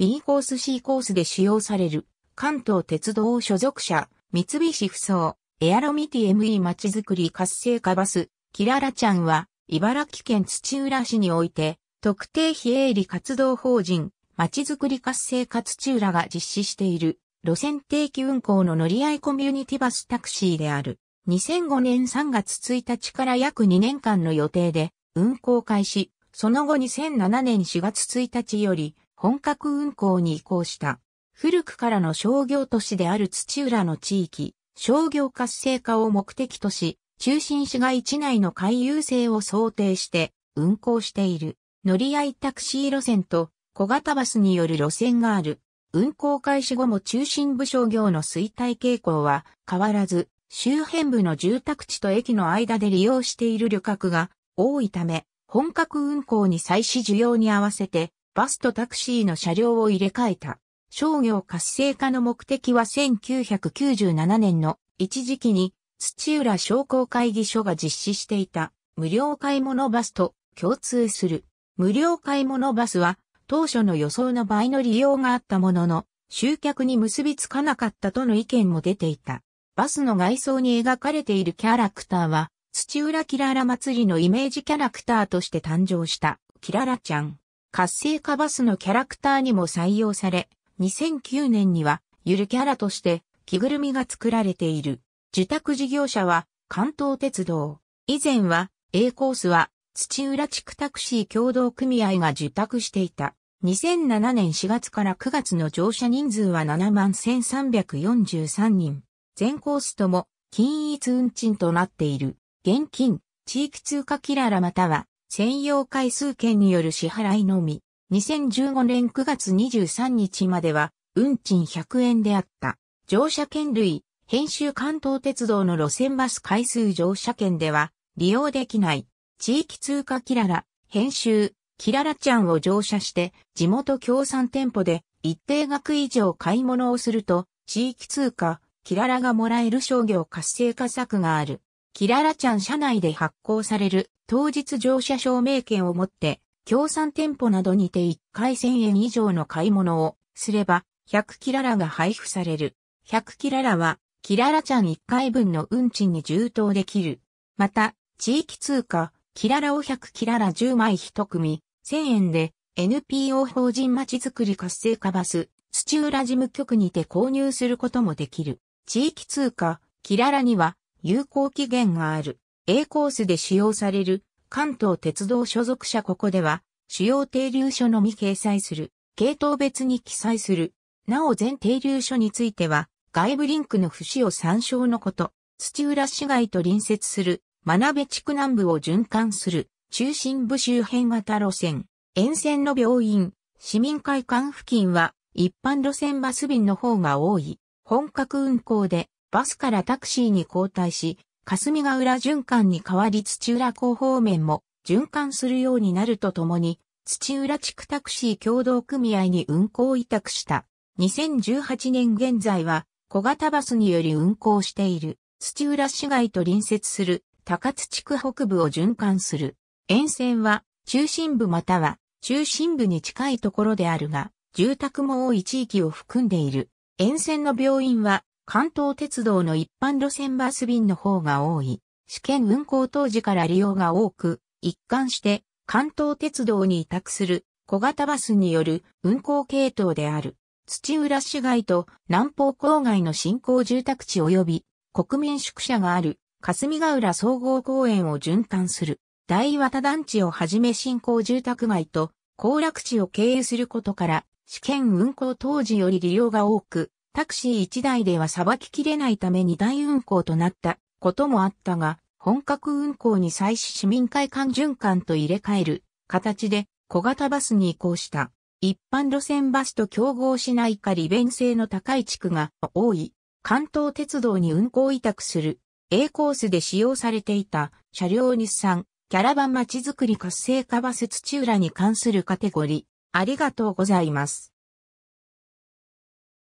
B コース C コースで使用される関東鉄道所属車、三菱ふそう、エアロミティ ME まちづくり活性化バス、キララちゃんは、茨城県土浦市において、特定非営利活動法人、まちづくり活性化土浦が実施している、路線定期運行の乗り合いコミュニティバスタクシーである。2005年3月1日から約2年間の予定で、運行開始、その後2007年4月1日より、本格運行に移行した。古くからの商業都市である土浦の地域、商業活性化を目的とし、中心市街地内の回遊性を想定して運行している。乗り合いタクシー路線と小型バスによる路線がある。運行開始後も中心部商業の衰退傾向は変わらず、周辺部の住宅地と駅の間で利用している旅客が多いため、本格運行に際し需要に合わせてバスとタクシーの車両を入れ替えた。商業活性化の目的は1997年の一時期に土浦商工会議所が実施していた無料買い物バスと共通する。無料買い物バスは当初の予想の倍の利用があったものの集客に結びつかなかったとの意見も出ていた。バスの外装に描かれているキャラクターは土浦キララ祭りのイメージキャラクターとして誕生したキララちゃん。活性化バスのキャラクターにも採用され、2009年にはゆるキャラとして着ぐるみが作られている。受託事業者は関東鉄道。以前は A コースは土浦地区タクシー共同組合が受託していた。2007年4月から9月の乗車人数は7万1343人。全コースとも均一運賃となっている。現金、地域通貨キララまたは専用回数券による支払いのみ、2015年9月23日までは、運賃100円であった。乗車券類、編集関東鉄道の路線バス回数乗車券では、利用できない。地域通貨キララ、編集、キララちゃんを乗車して、地元協賛店舗で一定額以上買い物をすると、地域通貨、キララがもらえる商業活性化策がある。キララちゃん社内で発行される当日乗車証明券を持って、協賛店舗などにて1回1000円以上の買い物をすれば、100キララが配布される。100キララは、キララちゃん1回分の運賃に充当できる。また、地域通貨、キララを100キララ10枚1組、1000円で、NPO 法人まちづくり活性化バス、土浦事務局にて購入することもできる。地域通貨、キララには、有効期限がある A コースで使用される関東鉄道所属者ここでは主要停留所のみ掲載する、系統別に記載する。なお全停留所については外部リンクの不を参照のこと、土浦市街と隣接する真鍋地区南部を循環する中心部周辺型路線、沿線の病院、市民会館付近は一般路線バス便の方が多い。本格運行でバスからタクシーに交代し、霞ヶ浦循環に代わり土浦港方面も循環するようになるとともに、土浦地区タクシー共同組合に運行委託した。2018年現在は小型バスにより運行している土浦市街と隣接する高津地区北部を循環する。沿線は中心部または中心部に近いところであるが、住宅も多い地域を含んでいる。沿線の病院は関東鉄道の一般路線バス便の方が多い。試験運行当時から利用が多く、一貫して関東鉄道に委託する小型バスによる運行系統である。土浦市街と南方郊外の新興住宅地及び国民宿舎がある霞ヶ浦総合公園を循環する大和田団地をはじめ新興住宅街と行楽地を経営することから試験運行当時より利用が多く、タクシー1台ではさばききれないため2台運行となったこともあったが、本格運行に際し市民会館循環と入れ替える形で小型バスに移行した。一般路線バスと競合しないか利便性の高い地区が多い関東鉄道に運行委託する A コースで使用されていた車両日産キャラバンまちづくり活性化バス土浦に関するカテゴリーありがとうございます。